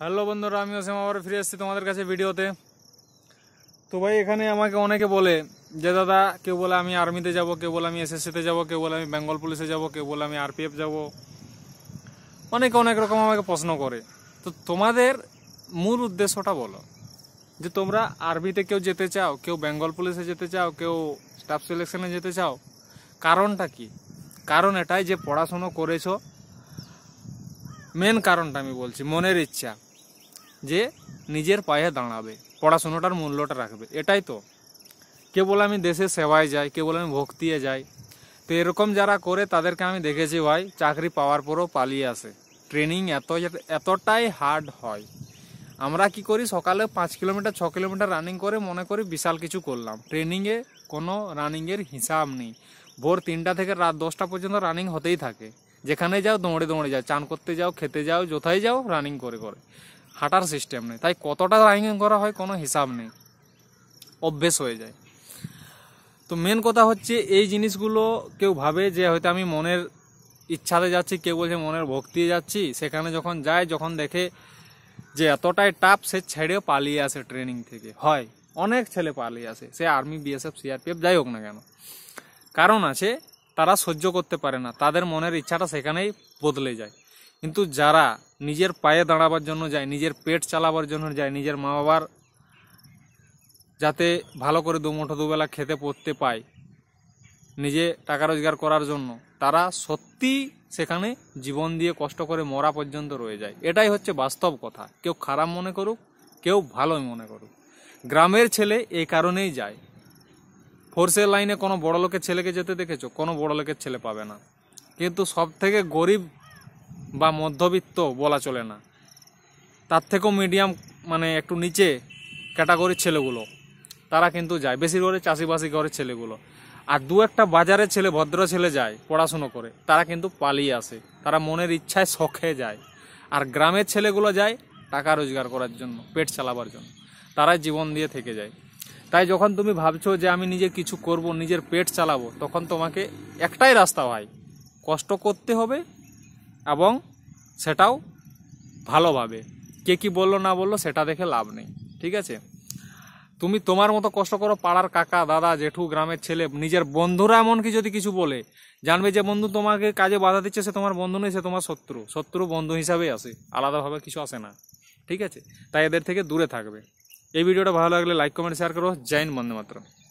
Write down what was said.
hello বন্ধুরা আমি ওসেম আবার ফিরে এসেছি তোমাদের কাছে ভিডিওতে তো ভাই এখানে আমাকে অনেকে বলে যে দাদা কেউ বলে আমি আর্মিতে যাব কেউ বলে আমি এসএসসিতে যাব কেউ বলে আমি বেঙ্গল পুলিশে যাব কেউ বলে আমি আরপিএফ যাব অনেকে অনেক রকম আমাকে প্রশ্ন করে তো তোমাদের মূল উদ্দেশ্যটা বলো যে তোমরা আর্মিতে কেউ যেতে চাও কেউ বেঙ্গল পুলিশে যেতে চাও কেউ স্টাফ সিলেকশনে যেতে চাও কারণটা কি কারণ এটাই যে পড়াশুনো করেছো মেন কারণটা আমি বলছি মনের ইচ্ছা যে নিজের পায়ে দাঁড়াবে পড়াশুনোটার মূল্যটা রাখবে এটাই তো কেবল আমি দেশে সেবায় যাই কে বলে আমি ভক্তিয়ে যাই তো এরকম যারা করে তাদেরকে আমি দেখেছি ভাই চাকরি পাওয়ার পরও পালিয়ে আসে ট্রেনিং এত এতটাই হার্ড হয় আমরা কি করি সকালে পাঁচ কিলোমিটার ছ কিলোমিটার রানিং করে মনে করি বিশাল কিছু করলাম ট্রেনিংয়ে কোনো রানিংয়ের হিসাব নেই ভোর তিনটা থেকে রাত দশটা পর্যন্ত রানিং হতেই থাকে যেখানে যাও দৌড়ে দৌড়ে যাও চান করতে যাও খেতে যাও যথাই যাও রানিং করে করে হাঁটার সিস্টেম নেই তাই কতটা রানিং করা হয় কোনো হিসাব নেই অভ্যেস হয়ে যায় তো মেন কথা হচ্ছে এই জিনিসগুলো কেউ ভাবে যে হয়তো আমি মনের ইচ্ছাতে যাচ্ছি কেউ বলছে মনের ভক্তি যাচ্ছি সেখানে যখন যায় যখন দেখে যে এতটাই টাপ সে ছেড়েও পালিয়ে আসে ট্রেনিং থেকে হয় অনেক ছেলে পালিয়ে আসে সে আর্মি বিএসএফ সিআরপিএফ যাই হোক না কেন কারণ আছে তারা সহ্য করতে পারে না তাদের মনের ইচ্ছাটা সেখানেই বদলে যায় কিন্তু যারা নিজের পায়ে দাঁড়াবার জন্য যায় নিজের পেট চালাবার জন্য যায় নিজের মা বাবার যাতে ভালো করে দুমুঠো দুবেলা খেতে পড়তে পায় নিজে টাকা রোজগার করার জন্য তারা সত্যি সেখানে জীবন দিয়ে কষ্ট করে মরা পর্যন্ত রয়ে যায় এটাই হচ্ছে বাস্তব কথা কেউ খারাপ মনে করুক কেউ ভালোই মনে করুক গ্রামের ছেলে এই কারণেই যায় ফোর্সের লাইনে কোনো বড়লোকের ছেলেকে যেতে দেখেছো কোনো বড়লোকের ছেলে পাবে না কিন্তু সব থেকে গরিব বা মধ্যবিত্ত বলা চলে না তার থেকেও মিডিয়াম মানে একটু নিচে ক্যাটাগরির ছেলেগুলো তারা কিন্তু যায় বেশি করে চাষিবাসি করে ছেলেগুলো আর দু একটা বাজারে ছেলে ভদ্র ছেলে যায় পড়াশুনো করে তারা কিন্তু পালিয়ে আসে তারা মনের ইচ্ছায় শখে যায় আর গ্রামের ছেলেগুলো যায় টাকা রোজগার করার জন্য পেট চালাবার জন্য তারাই জীবন দিয়ে থেকে যায় তাই যখন তুমি ভাবছো যে আমি নিজে কিছু করব নিজের পেট চালাবো তখন তোমাকে একটাই রাস্তা হয় কষ্ট করতে হবে এবং সেটাও ভালোভাবে কে কি বললো না বললো সেটা দেখে লাভ নেই ঠিক আছে তুমি তোমার মতো কষ্ট করো পাড়ার কাকা দাদা জেঠু গ্রামের ছেলে নিজের বন্ধুরা এমনকি যদি কিছু বলে জানবে যে বন্ধু তোমাকে কাজে বাধা দিচ্ছে সে তোমার বন্ধু নেই সে তোমার শত্রু শত্রু বন্ধু হিসাবেই আসে আলাদাভাবে কিছু আসে না ঠিক আছে তাই এদের থেকে দূরে থাকবে এই ভিডিওটা ভালো লাগলে লাইক কমেন্ট শেয়ার করো জয়েন বন্ধু মাত্র